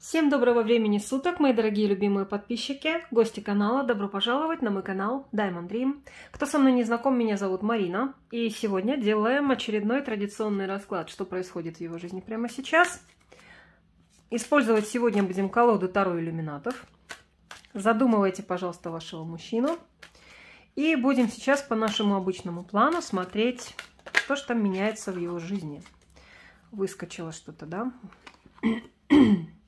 Всем доброго времени суток, мои дорогие любимые подписчики, гости канала, добро пожаловать на мой канал Diamond Dream. Кто со мной не знаком, меня зовут Марина, и сегодня делаем очередной традиционный расклад, что происходит в его жизни прямо сейчас. Использовать сегодня будем колоду Таро Иллюминатов. Задумывайте, пожалуйста, вашего мужчину. И будем сейчас по нашему обычному плану смотреть, то, там меняется в его жизни. Выскочило что-то, да?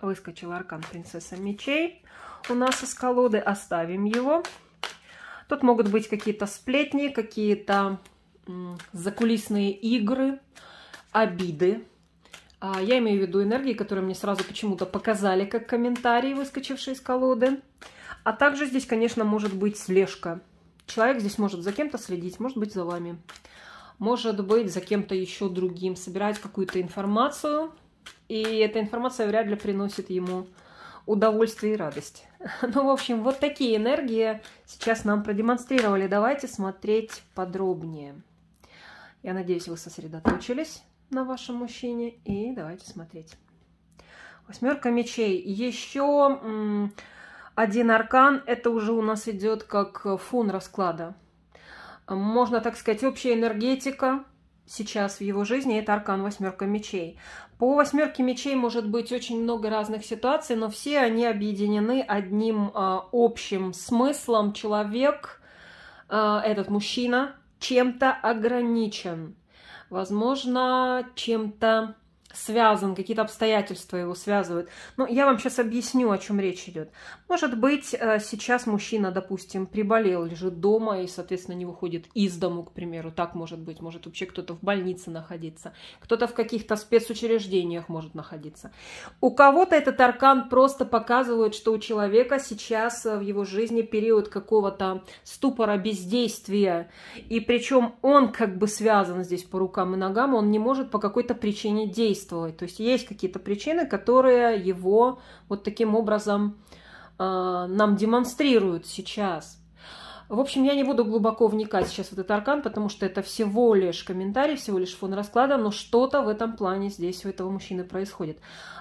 Выскочил аркан принцесса мечей. У нас из колоды оставим его. Тут могут быть какие-то сплетни, какие-то закулисные игры, обиды. А, я имею в виду энергии, которые мне сразу почему-то показали как комментарии, выскочившие из колоды. А также здесь, конечно, может быть слежка. Человек здесь может за кем-то следить, может быть за вами, может быть за кем-то еще другим, собирать какую-то информацию – и эта информация вряд ли приносит ему удовольствие и радость. Ну, в общем, вот такие энергии сейчас нам продемонстрировали. Давайте смотреть подробнее. Я надеюсь, вы сосредоточились на вашем мужчине. И давайте смотреть. Восьмерка мечей. Еще один аркан. Это уже у нас идет как фон расклада. Можно так сказать, общая энергетика сейчас в его жизни. Это аркан восьмерка мечей. По восьмерке мечей может быть очень много разных ситуаций, но все они объединены одним э, общим смыслом. Человек, э, этот мужчина, чем-то ограничен. Возможно, чем-то связан, какие-то обстоятельства его связывают. Но ну, я вам сейчас объясню, о чем речь идет. Может быть, э, сейчас мужчина, допустим, приболел, лежит дома и, соответственно, не выходит из дому, к примеру. Так может быть. Может вообще кто-то в больнице находиться. Кто-то в каких-то спецучреждениях может находиться. У кого-то этот аркан просто показывает, что у человека сейчас в его жизни период какого-то ступора бездействия. И причем он как бы связан здесь по рукам и ногам, он не может по какой-то причине действовать действовать. То есть есть какие-то причины, которые его вот таким образом э, нам демонстрируют сейчас. В общем, я не буду глубоко вникать сейчас в этот аркан, потому что это всего лишь комментарий, всего лишь фон расклада, но что-то в этом плане здесь у этого мужчины происходит.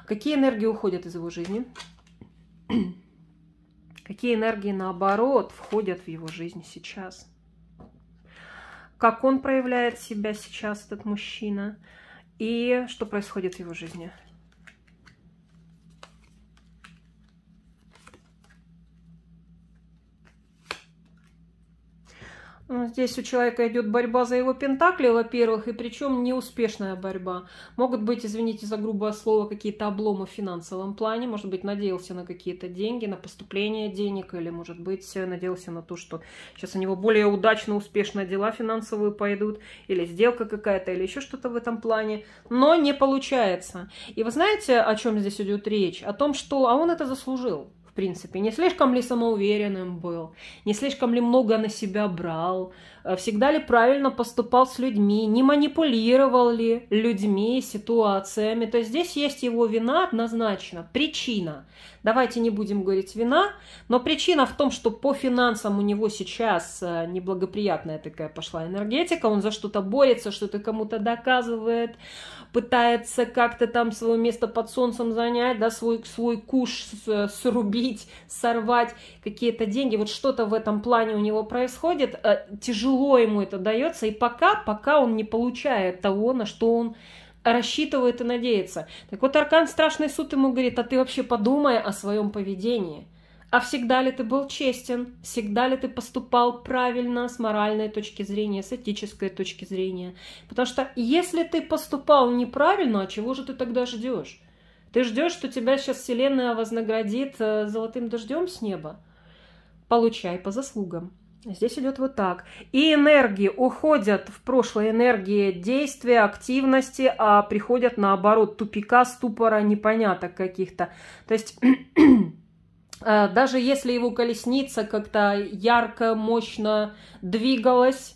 Какие энергии уходят из его жизни? Какие энергии, наоборот, входят в его жизнь сейчас? Как он проявляет себя сейчас, этот мужчина? Мужчина и что происходит в его жизни. Ну, здесь у человека идет борьба за его пентакли, во-первых, и причем неуспешная борьба. Могут быть, извините за грубое слово, какие-то обломы в финансовом плане. Может быть, надеялся на какие-то деньги, на поступление денег, или, может быть, надеялся на то, что сейчас у него более удачно, успешные дела финансовые пойдут, или сделка какая-то, или еще что-то в этом плане. Но не получается. И вы знаете, о чем здесь идет речь? О том, что а он это заслужил принципе. Не слишком ли самоуверенным был, не слишком ли много на себя брал, э, всегда ли правильно поступал с людьми, не манипулировал ли людьми, ситуациями. То здесь есть его вина однозначно, причина. Давайте не будем говорить вина, но причина в том, что по финансам у него сейчас э, неблагоприятная такая пошла энергетика, он за что-то борется, что-то кому-то доказывает, пытается как-то там свое место под солнцем занять, да, свой, свой куш э, срубить купить, сорвать какие-то деньги. Вот что-то в этом плане у него происходит. Э, тяжело ему это дается. И пока, пока он не получает того, на что он рассчитывает и надеется. Так вот, Аркан Страшный Суд ему говорит, а ты вообще подумай о своем поведении. А всегда ли ты был честен? Всегда ли ты поступал правильно с моральной точки зрения, с этической точки зрения? Потому что если ты поступал неправильно, а чего же ты тогда ждешь? Ты ждешь, что тебя сейчас Вселенная вознаградит э, золотым дождем с неба? Получай по заслугам. Здесь идет вот так. И энергии уходят в прошлое энергии действия, активности, а приходят наоборот тупика, ступора, непоняток каких-то. То есть э, даже если его колесница как-то ярко, мощно двигалась,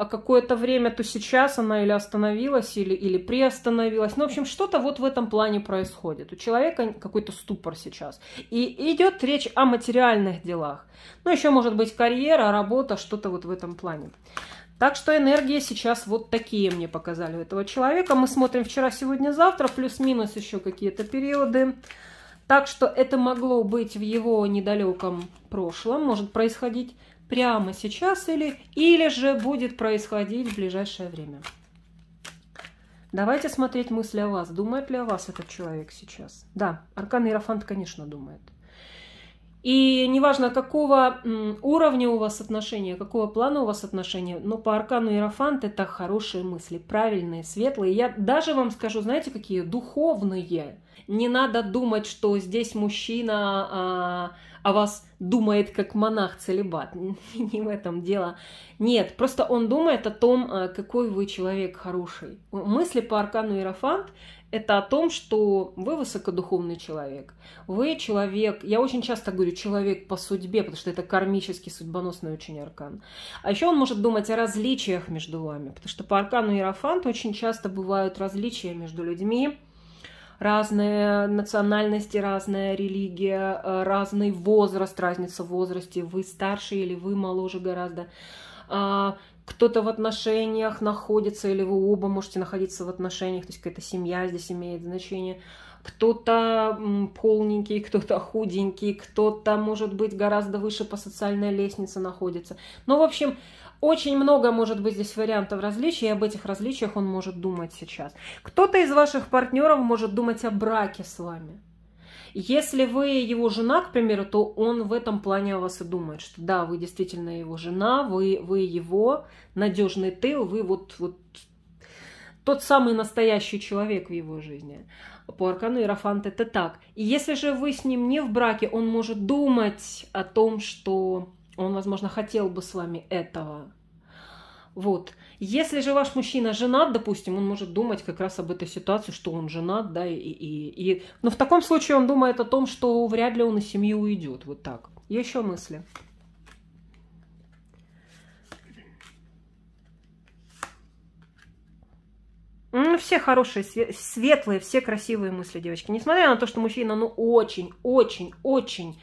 а какое-то время, то сейчас она или остановилась, или, или приостановилась. Ну, в общем, что-то вот в этом плане происходит. У человека какой-то ступор сейчас. И идет речь о материальных делах. Ну, еще может быть карьера, работа, что-то вот в этом плане. Так что энергии сейчас вот такие мне показали у этого человека. Мы смотрим вчера, сегодня, завтра, плюс-минус еще какие-то периоды. Так что это могло быть в его недалеком прошлом, может происходить прямо сейчас или, или же будет происходить в ближайшее время. Давайте смотреть мысли о вас. Думает ли о вас этот человек сейчас? Да, Аркан Иерофант, конечно, думает. И неважно, какого уровня у вас отношения, какого плана у вас отношения, но по аркану Иерофант это хорошие мысли, правильные, светлые. Я даже вам скажу, знаете, какие духовные. Не надо думать, что здесь мужчина а, о вас думает как монах-целебат. Не в этом дело. Нет, просто он думает о том, э, какой вы человек хороший. Мысли по Аркану Иерофант – это о том, что вы высокодуховный человек. Вы человек, я очень часто говорю, человек по судьбе, потому что это кармический, судьбоносный очень аркан. А еще он может думать о различиях между вами, потому что по Аркану Иерофант очень часто бывают различия между людьми, разные национальности, разная религия, э, разный возраст, разница в возрасте, вы старше или вы моложе гораздо. А, кто-то в отношениях находится, или вы оба можете находиться в отношениях, то есть какая-то семья здесь имеет значение кто-то полненький, кто-то худенький, кто-то, может быть, гораздо выше по социальной лестнице находится. Но, ну, в общем, очень много может быть здесь вариантов различий, и об этих различиях он может думать сейчас. Кто-то из ваших партнеров может думать о браке с вами. Если вы его жена, к примеру, то он в этом плане о вас и думает, что да, вы действительно его жена, вы, вы его надежный тыл, вы вот, вот тот самый настоящий человек в его жизни. По аркану Иерофант это так. И если же вы с ним не в браке, он может думать о том, что он, возможно, хотел бы с вами этого. Вот. Если же ваш мужчина женат, допустим, он может думать как раз об этой ситуации, что он женат, да, и, и, и... Но в таком случае он думает о том, что вряд ли он из семьи уйдет. Вот так. Еще мысли. Ну, все хорошие, светлые, все красивые мысли, девочки. Несмотря на то, что мужчина, ну, очень, очень, очень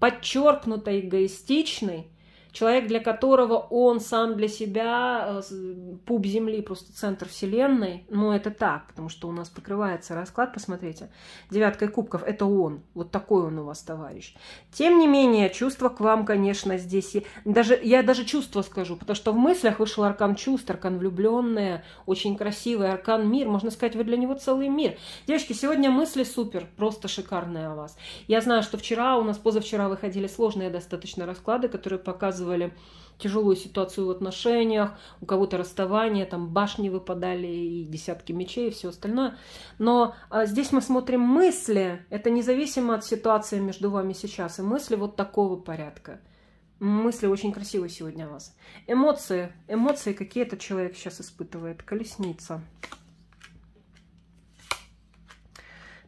подчеркнуто эгоистичный, человек, для которого он сам для себя э, пуп Земли, просто центр Вселенной, ну это так, потому что у нас покрывается расклад, посмотрите, девяткой кубков, это он, вот такой он у вас товарищ. Тем не менее, чувство к вам, конечно, здесь, даже, я даже чувство скажу, потому что в мыслях вышел аркан чувств, аркан влюбленная, очень красивый аркан мир, можно сказать, вы для него целый мир. Девочки, сегодня мысли супер, просто шикарные о вас. Я знаю, что вчера, у нас позавчера выходили сложные достаточно расклады, которые показывают рассказывали тяжелую ситуацию в отношениях, у кого-то расставание, там башни выпадали и десятки мечей и все остальное. Но а, здесь мы смотрим мысли, это независимо от ситуации между вами сейчас, и мысли вот такого порядка. Мысли очень красивые сегодня у вас. Эмоции, эмоции какие этот человек сейчас испытывает, колесница.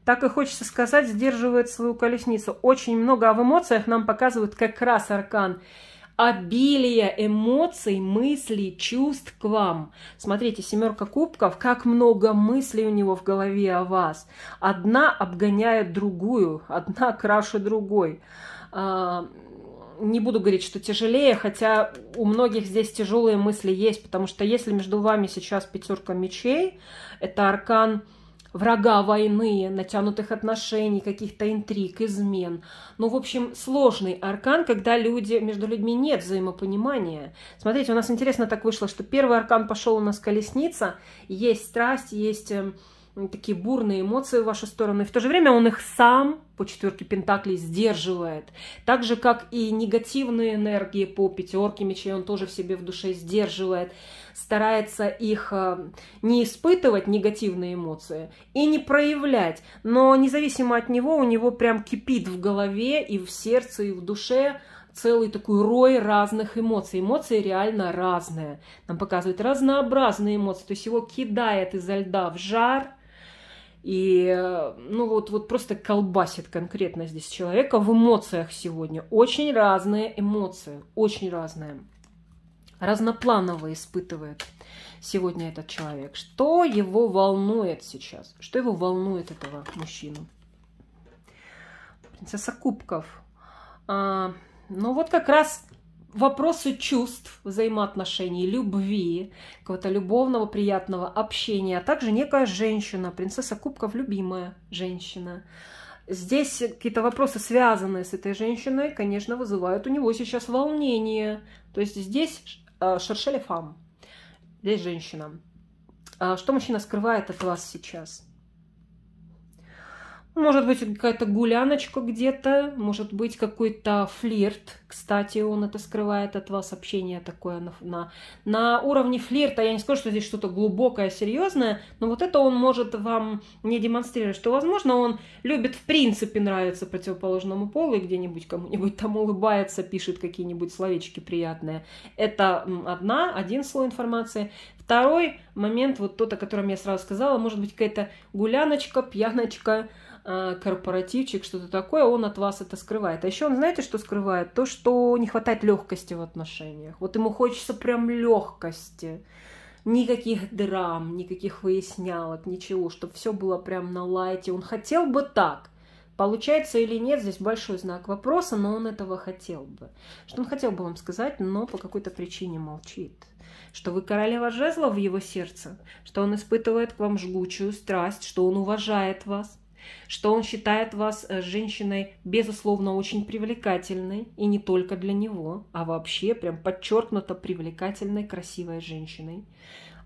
так и хочется сказать, сдерживает свою колесницу. Очень много а в эмоциях нам показывают как раз аркан обилие эмоций, мыслей, чувств к вам. Смотрите, семерка кубков, как много мыслей у него в голове о вас. Одна обгоняет другую, одна краше другой. А, не буду говорить, что тяжелее, хотя у многих здесь тяжелые мысли есть, потому что если между вами сейчас пятерка мечей, это аркан – врага войны, натянутых отношений, каких-то интриг, измен. Ну, в общем, сложный аркан, когда люди, между людьми нет взаимопонимания. Смотрите, у нас интересно так вышло, что первый аркан пошел у нас колесница, есть страсть, есть эм, такие бурные эмоции в вашу сторону, и в то же время он их сам по четверке Пентаклей сдерживает. Так же, как и негативные энергии по пятерке мечей он тоже в себе в душе сдерживает, старается их э, не испытывать, негативные эмоции, и не проявлять. Но независимо от него, у него прям кипит в голове и в сердце, и в душе целый такой рой разных эмоций. Эмоции реально разные. Нам показывают разнообразные эмоции. То есть его кидает изо льда в жар – и, э, ну вот, вот просто колбасит конкретно здесь человека в эмоциях сегодня. Очень разные эмоции, очень разные. Разнопланово испытывает сегодня этот человек. Что его волнует сейчас? Что его волнует этого мужчину? Принцесса Кубков. А, ну вот как раз вопросы чувств, взаимоотношений, любви, какого-то любовного приятного общения, а также некая женщина, принцесса кубков, любимая женщина. Здесь какие-то вопросы, связанные с этой женщиной, конечно, вызывают у него сейчас волнение. То есть здесь э, шершеля фам, здесь женщина. А что мужчина скрывает от вас сейчас? Может быть, какая-то гуляночка где-то, может быть, какой-то флирт. Кстати, он это скрывает от вас, общение такое на, на, на уровне флирта. Я не скажу, что здесь что-то глубокое, серьезное, но вот это он может вам не демонстрировать, что, возможно, он любит, в принципе, нравится противоположному полу и где-нибудь кому-нибудь там улыбается, пишет какие-нибудь словечки приятные. Это одна, один слой информации. Второй момент, вот тот, о котором я сразу сказала, может быть, какая-то гуляночка, пьяночка, Э, корпоративчик, что-то такое, он от вас это скрывает. А еще он, знаете, что скрывает? То, что не хватает легкости в отношениях. Вот ему хочется прям легкости. Никаких драм, никаких выяснялок, ничего, чтобы все было прям на лайте. Он хотел бы так. Получается или нет, здесь большой знак вопроса, но он этого хотел бы. Что он хотел бы вам сказать, но по какой-то причине молчит. Что вы королева жезла в его сердце, что он испытывает к вам жгучую страсть, что он уважает вас, что он считает вас э, женщиной, безусловно, очень привлекательной, и не только для него, а вообще прям подчеркнуто привлекательной, красивой женщиной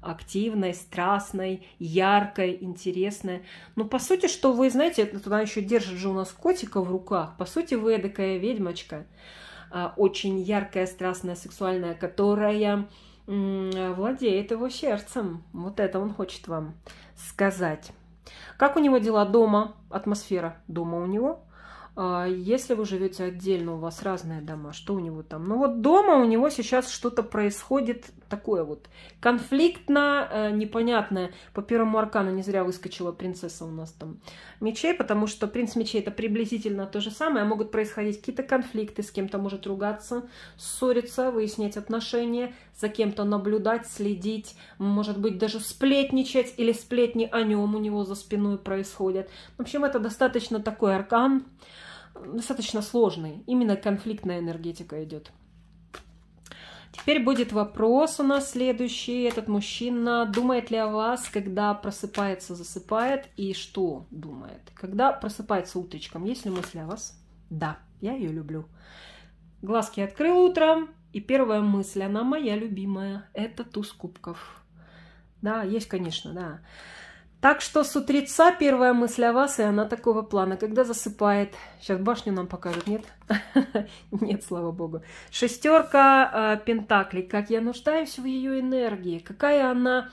активной, страстной, яркой, интересной. Но ну, по сути, что вы знаете, это туда еще держит же у нас котика в руках. По сути, вы эдакая ведьмочка, а, очень яркая, страстная, сексуальная, которая владеет его сердцем. Вот это он хочет вам сказать. Как у него дела дома? Атмосфера дома у него. А, если вы живете отдельно, у вас разные дома, что у него там? Ну вот дома у него сейчас что-то происходит такое вот конфликтно, э, непонятное. По первому аркану не зря выскочила принцесса у нас там мечей, потому что принц мечей это приблизительно то же самое. Могут происходить какие-то конфликты, с кем-то может ругаться, ссориться, выяснять отношения, за кем-то наблюдать, следить, может быть даже сплетничать или сплетни о нем у него за спиной происходят. В общем, это достаточно такой аркан достаточно сложный. Именно конфликтная энергетика идет. Теперь будет вопрос у нас следующий. Этот мужчина думает ли о вас, когда просыпается, засыпает и что думает? Когда просыпается утречком, есть ли мысли о вас? Да, я ее люблю. Глазки открыл утром, и первая мысль, она моя любимая, это туз кубков. Да, есть, конечно, да. Так что с утреца первая мысль о вас, и она такого плана. Когда засыпает? Сейчас башню нам покажут, нет? Нет, слава богу. Шестерка а, пентаклей. Как я нуждаюсь в ее энергии. Какая она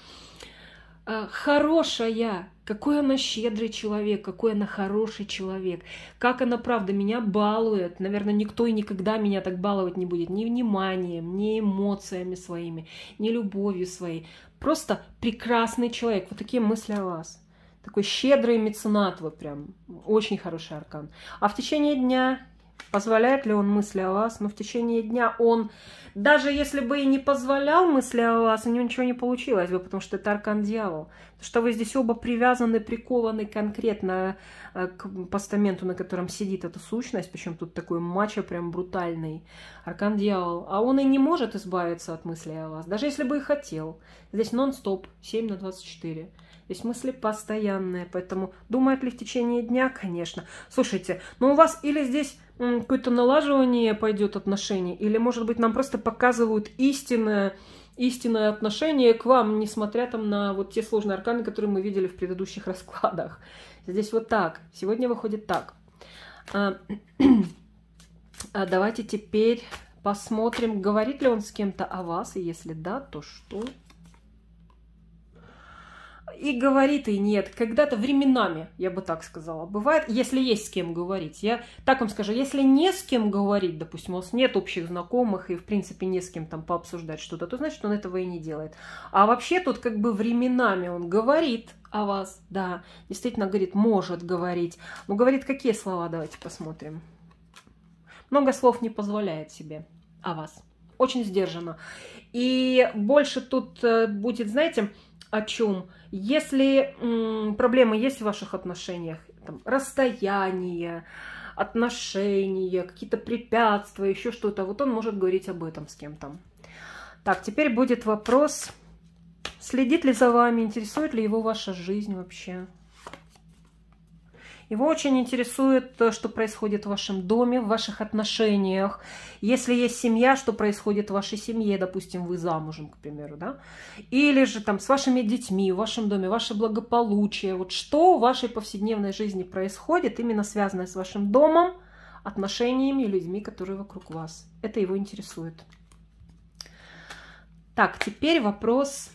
а, хорошая, какой она щедрый человек, какой она хороший человек, как она, правда, меня балует. Наверное, никто и никогда меня так баловать не будет ни вниманием, ни эмоциями своими, ни любовью своей. Просто прекрасный человек. Вот такие мысли о вас. Такой щедрый меценат, вот прям. Очень хороший аркан. А в течение дня Позволяет ли он мысли о вас? Но в течение дня он, даже если бы и не позволял мысли о вас, у него ничего не получилось бы, потому что это аркан дьявол. Потому что вы здесь оба привязаны, прикованы конкретно э, к постаменту, на котором сидит эта сущность, причем тут такой матча прям брутальный. Аркан дьявол. А он и не может избавиться от мысли о вас, даже если бы и хотел. Здесь нон-стоп, 7 на 24. Здесь мысли постоянные, поэтому думает ли в течение дня, конечно. Слушайте, но ну у вас или здесь какое-то налаживание пойдет отношений, или, может быть, нам просто показывают истинное, истинное отношение к вам, несмотря там на вот те сложные арканы, которые мы видели в предыдущих раскладах. Здесь вот так. Сегодня выходит так. А, а давайте теперь посмотрим, говорит ли он с кем-то о вас, и если да, то что? и говорит, и нет. Когда-то временами, я бы так сказала, бывает, если есть с кем говорить. Я так вам скажу, если не с кем говорить, допустим, у вас нет общих знакомых и, в принципе, не с кем там пообсуждать что-то, то значит, он этого и не делает. А вообще тут как бы временами он говорит о вас, да, действительно говорит, может говорить. Но говорит какие слова, давайте посмотрим. Много слов не позволяет себе о вас. Очень сдержанно. И больше тут э, будет, знаете, о чем? Если проблемы есть в ваших отношениях, там, расстояние, отношения, какие-то препятствия, еще что-то, вот он может говорить об этом с кем-то. Так, теперь будет вопрос, следит ли за вами, интересует ли его ваша жизнь вообще? Его очень интересует, что происходит в вашем доме, в ваших отношениях. Если есть семья, что происходит в вашей семье, допустим, вы замужем, к примеру, да? Или же там с вашими детьми, в вашем доме, ваше благополучие. Вот что в вашей повседневной жизни происходит, именно связанное с вашим домом, отношениями и людьми, которые вокруг вас. Это его интересует. Так, теперь вопрос,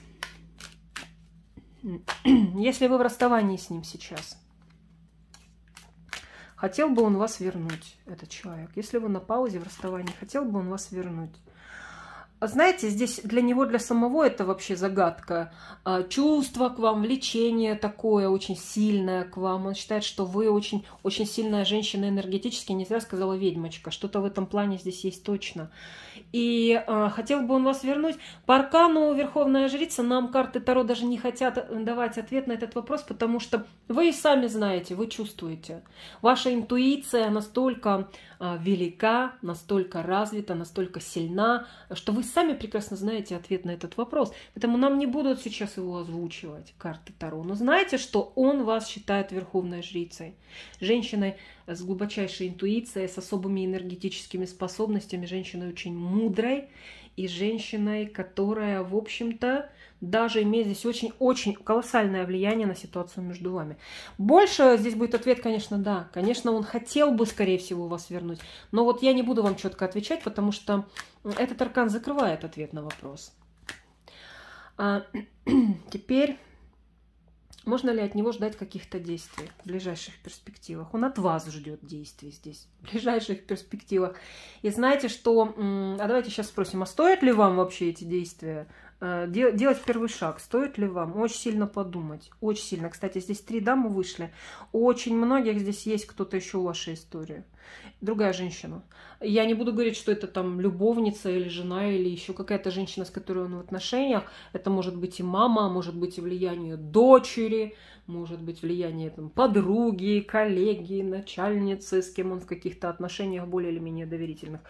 если вы в расставании с ним сейчас – Хотел бы он вас вернуть, этот человек. Если вы на паузе в расставании, хотел бы он вас вернуть. Знаете, здесь для него, для самого это вообще загадка. А, чувство к вам, влечение такое очень сильное к вам. Он считает, что вы очень, очень сильная женщина энергетически. Не зря сказала ведьмочка. Что-то в этом плане здесь есть точно. И а, хотел бы он вас вернуть. По аркану Верховная Жрица нам карты Таро даже не хотят э, давать ответ на этот вопрос, потому что вы и сами знаете, вы чувствуете. Ваша интуиция настолько а, велика, настолько развита, настолько сильна, что вы сами прекрасно знаете ответ на этот вопрос. Поэтому нам не будут сейчас его озвучивать, карты Таро. Но знаете, что он вас считает верховной жрицей. Женщиной с глубочайшей интуицией, с особыми энергетическими способностями, женщиной очень мудрой и женщиной, которая, в общем-то, даже имеет здесь очень-очень колоссальное влияние на ситуацию между вами. Больше здесь будет ответ, конечно, да. Конечно, он хотел бы, скорее всего, вас вернуть. Но вот я не буду вам четко отвечать, потому что этот аркан закрывает ответ на вопрос. А, теперь, можно ли от него ждать каких-то действий в ближайших перспективах? Он от вас ждет действий здесь, в ближайших перспективах. И знаете, что... А давайте сейчас спросим, а стоят ли вам вообще эти действия? Э, делать первый шаг. Стоит ли вам? Очень сильно подумать. Очень сильно. Кстати, здесь три дамы вышли. Очень многих здесь есть кто-то еще в вашей истории. Другая женщина. Я не буду говорить, что это там любовница или жена, или еще какая-то женщина, с которой он в отношениях. Это может быть и мама, а может быть и влияние дочери, может быть, влияние там, подруги, коллеги, начальницы, с кем он в каких-то отношениях более или менее доверительных.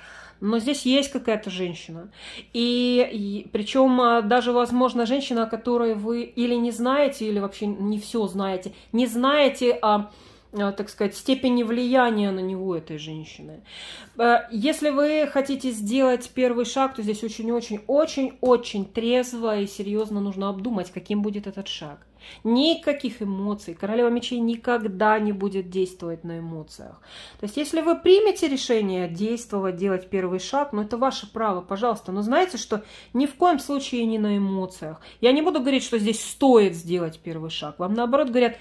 Но здесь есть какая-то женщина. И, и причем а, даже, возможно, женщина, о которой вы или не знаете, или вообще не все знаете, не знаете, а а, так сказать, степени влияния на него этой женщины. А, если вы хотите сделать первый шаг, то здесь очень-очень-очень-очень трезво и серьезно нужно обдумать, каким будет этот шаг. Никаких эмоций. Королева мечей никогда не будет действовать на эмоциях. То есть, если вы примете решение действовать, делать первый шаг, ну это ваше право, пожалуйста. Но знаете, что ни в коем случае не на эмоциях. Я не буду говорить, что здесь стоит сделать первый шаг. Вам наоборот говорят,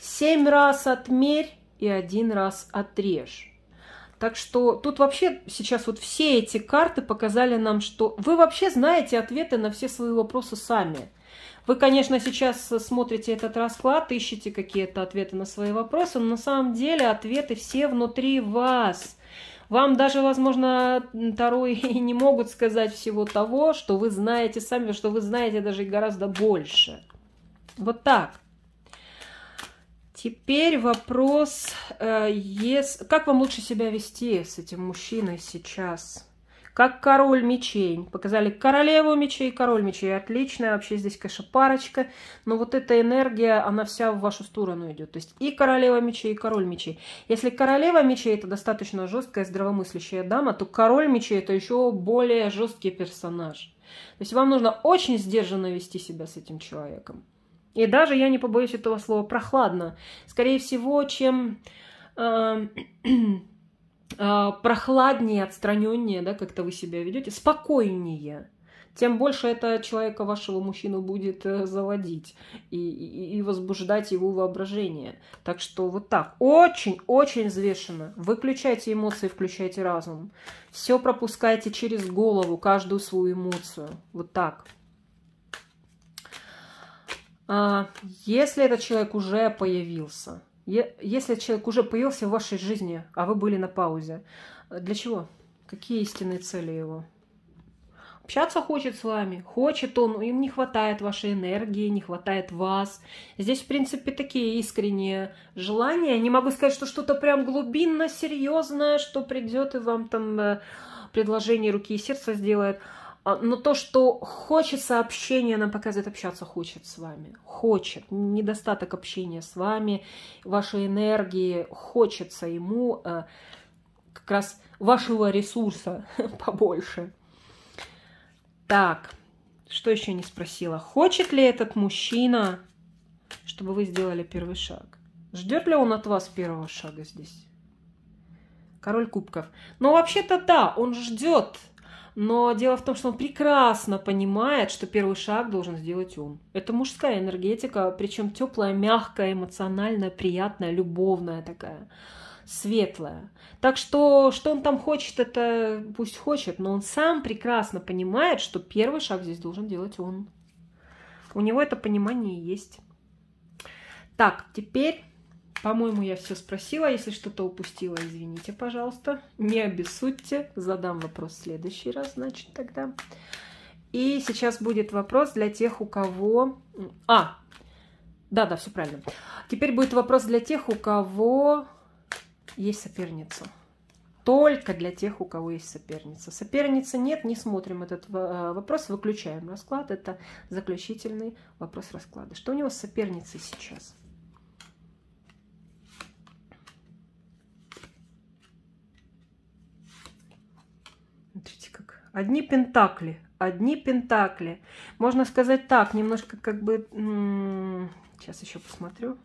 Семь раз отмерь и один раз отрежь. Так что тут вообще сейчас вот все эти карты показали нам, что вы вообще знаете ответы на все свои вопросы сами. Вы, конечно, сейчас смотрите этот расклад, ищете какие-то ответы на свои вопросы, но на самом деле ответы все внутри вас. Вам даже, возможно, Таро и не могут сказать всего того, что вы знаете сами, что вы знаете даже гораздо больше. Вот так. Теперь вопрос, э, как вам лучше себя вести с этим мужчиной сейчас? Как король мечей. Показали королеву мечей, король мечей. Отличная вообще здесь, конечно, парочка. Но вот эта энергия, она вся в вашу сторону идет. То есть и королева мечей, и король мечей. Если королева мечей это достаточно жесткая, здравомыслящая дама, то король мечей это еще более жесткий персонаж. То есть вам нужно очень сдержанно вести себя с этим человеком. И даже, я не побоюсь этого слова, прохладно. Скорее всего, чем э, э, прохладнее, отстраненнее, да, как-то вы себя ведете, спокойнее, тем больше это человека, вашего мужчину, будет э, заводить и, и, и возбуждать его воображение. Так что вот так. Очень-очень взвешенно. Выключайте эмоции, включайте разум. Все пропускайте через голову, каждую свою эмоцию. Вот так. А Если этот человек уже появился, если человек уже появился в вашей жизни, а вы были на паузе, для чего? Какие истинные цели его? Общаться хочет с вами, хочет он, им не хватает вашей энергии, не хватает вас. Здесь, в принципе, такие искренние желания. Не могу сказать, что что-то прям глубинно серьезное, что придет и вам там э, предложение руки и сердца сделает – а, но то, что хочется общения, нам показывает, общаться хочет с вами. Хочет. Недостаток общения с вами, вашей энергии, хочется ему э, как раз вашего ресурса побольше. Так, что еще не спросила? Хочет ли этот мужчина, чтобы вы сделали первый шаг? Ждет ли он от вас первого шага здесь? Король кубков. Но вообще-то да, он ждет но дело в том, что он прекрасно понимает, что первый шаг должен сделать он. Это мужская энергетика, причем теплая, мягкая, эмоциональная, приятная, любовная такая, светлая. Так что, что он там хочет, это пусть хочет, но он сам прекрасно понимает, что первый шаг здесь должен делать он. У него это понимание есть. Так, теперь по-моему, я все спросила. Если что-то упустила, извините, пожалуйста. Не обессудьте. Задам вопрос в следующий раз, значит, тогда. И сейчас будет вопрос для тех, у кого... А, да-да, все правильно. Теперь будет вопрос для тех, у кого есть соперница. Только для тех, у кого есть соперница. Соперницы нет, не смотрим этот э, вопрос, выключаем расклад. Это заключительный вопрос расклада. Что у него с соперницей сейчас? Одни пентакли, одни пентакли. Можно сказать так, немножко как бы... Сейчас еще посмотрю.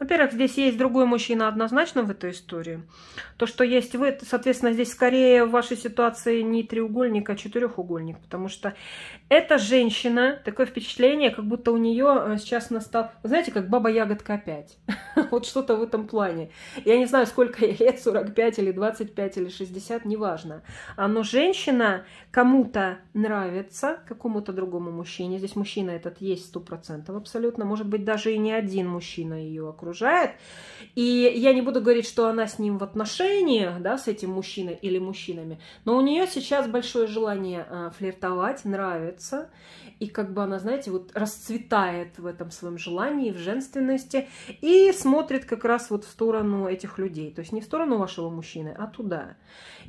Во-первых, здесь есть другой мужчина однозначно в этой истории. То, что есть вы, соответственно, здесь скорее в вашей ситуации не треугольник, а четырехугольник, потому что эта женщина, такое впечатление, как будто у нее э, сейчас настал, знаете, как баба-ягодка опять. Вот что-то в этом плане. Я не знаю, сколько ей лет, 45 или 25 или 60, неважно. А, но женщина кому-то нравится, какому-то другому мужчине. Здесь мужчина этот есть 100% абсолютно. Может быть, даже и не один мужчина ее окружает окружает. И я не буду говорить, что она с ним в отношениях, да, с этим мужчиной или мужчинами, но у нее сейчас большое желание э, флиртовать, нравится. И как бы она, знаете, вот расцветает в этом своем желании, в женственности и смотрит как раз вот в сторону этих людей. То есть не в сторону вашего мужчины, а туда.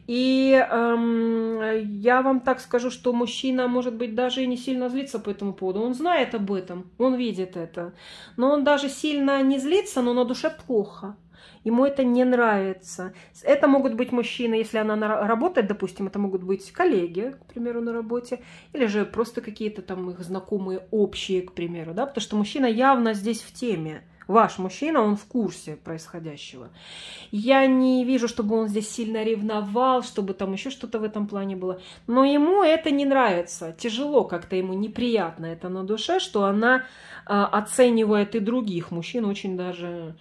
И эм, я вам так скажу, что мужчина, может быть, даже и не сильно злится по этому поводу. Он знает об этом, он видит это. Но он даже сильно не злится, злится, но на душе плохо. Ему это не нравится. Это могут быть мужчины, если она работает, допустим, это могут быть коллеги, к примеру, на работе, или же просто какие-то там их знакомые общие, к примеру, да, потому что мужчина явно здесь в теме ваш мужчина, он в курсе происходящего. Я не вижу, чтобы он здесь сильно ревновал, чтобы там еще что-то в этом плане было. Но ему это не нравится. Тяжело как-то ему, неприятно это на душе, что она э, оценивает и других мужчин очень даже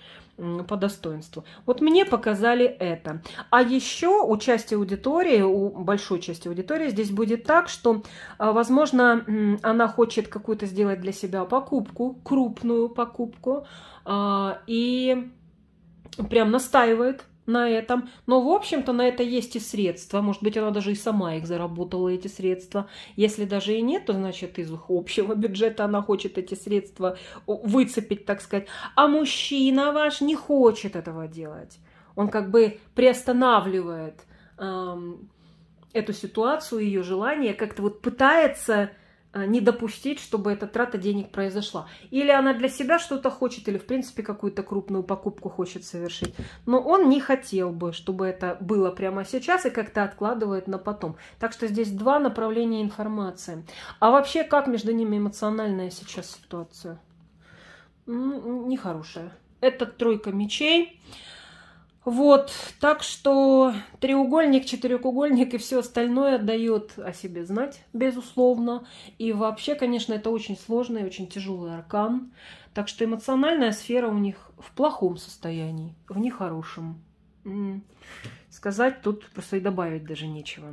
по достоинству. Вот мне показали это. А еще у части аудитории, у большой части аудитории здесь будет так, что, а, возможно, она хочет какую-то сделать для себя покупку, крупную покупку, а, и прям настаивает на этом. Но, в общем-то, на это есть и средства. Может быть, она даже и сама их заработала, эти средства. Если даже и нет, то, значит, из их общего бюджета она хочет эти средства выцепить, так сказать. А мужчина ваш не хочет этого делать. Он как бы приостанавливает эм, эту ситуацию, ее желание, как-то вот пытается Э, не допустить, чтобы эта трата денег произошла. Или она для себя что-то хочет, или в принципе какую-то крупную покупку хочет совершить. Но он не хотел бы, чтобы это было прямо сейчас и как-то откладывает на потом. Так что здесь два направления информации. А вообще, как между ними эмоциональная сейчас ситуация? Нехорошая. Это тройка мечей. Вот, так что треугольник, четырехугольник и все остальное дает о себе знать, безусловно. И вообще, конечно, это очень сложный, очень тяжелый аркан. Так что эмоциональная сфера у них в плохом состоянии, в нехорошем. Сказать тут просто и добавить даже нечего.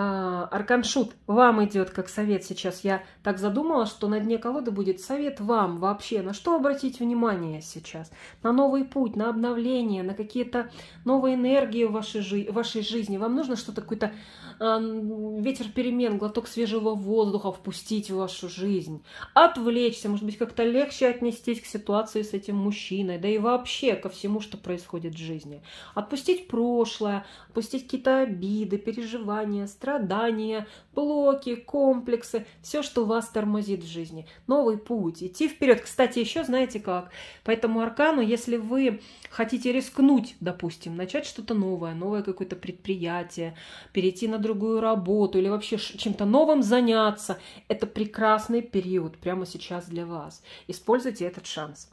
А, Арканшут вам идет как совет сейчас. Я так задумала, что на дне колоды будет совет вам вообще. На что обратить внимание сейчас? На новый путь, на обновление, на какие-то новые энергии в вашей, жи вашей жизни. Вам нужно что-то, какой-то э, ветер перемен, глоток свежего воздуха впустить в вашу жизнь. Отвлечься, может быть, как-то легче отнестись к ситуации с этим мужчиной. Да и вообще ко всему, что происходит в жизни. Отпустить прошлое, отпустить какие-то обиды, переживания, страхи страдания, блоки, комплексы, все, что вас тормозит в жизни. Новый путь, идти вперед. Кстати, еще знаете как. По этому аркану, если вы хотите рискнуть, допустим, начать что-то новое, новое какое-то предприятие, перейти на другую работу или вообще чем-то новым заняться, это прекрасный период прямо сейчас для вас. Используйте этот шанс.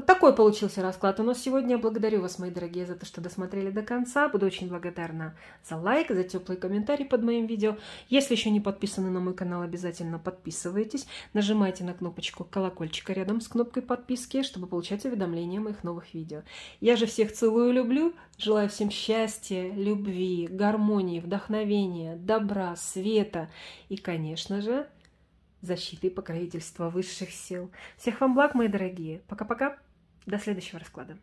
Вот такой получился расклад у нас сегодня. Благодарю вас, мои дорогие, за то, что досмотрели до конца. Буду очень благодарна за лайк, за теплый комментарий под моим видео. Если еще не подписаны на мой канал, обязательно подписывайтесь. Нажимайте на кнопочку колокольчика рядом с кнопкой подписки, чтобы получать уведомления о моих новых видео. Я же всех целую, люблю. Желаю всем счастья, любви, гармонии, вдохновения, добра, света и, конечно же, защиты и покровительства высших сил. Всех вам благ, мои дорогие. Пока-пока. До следующего расклада.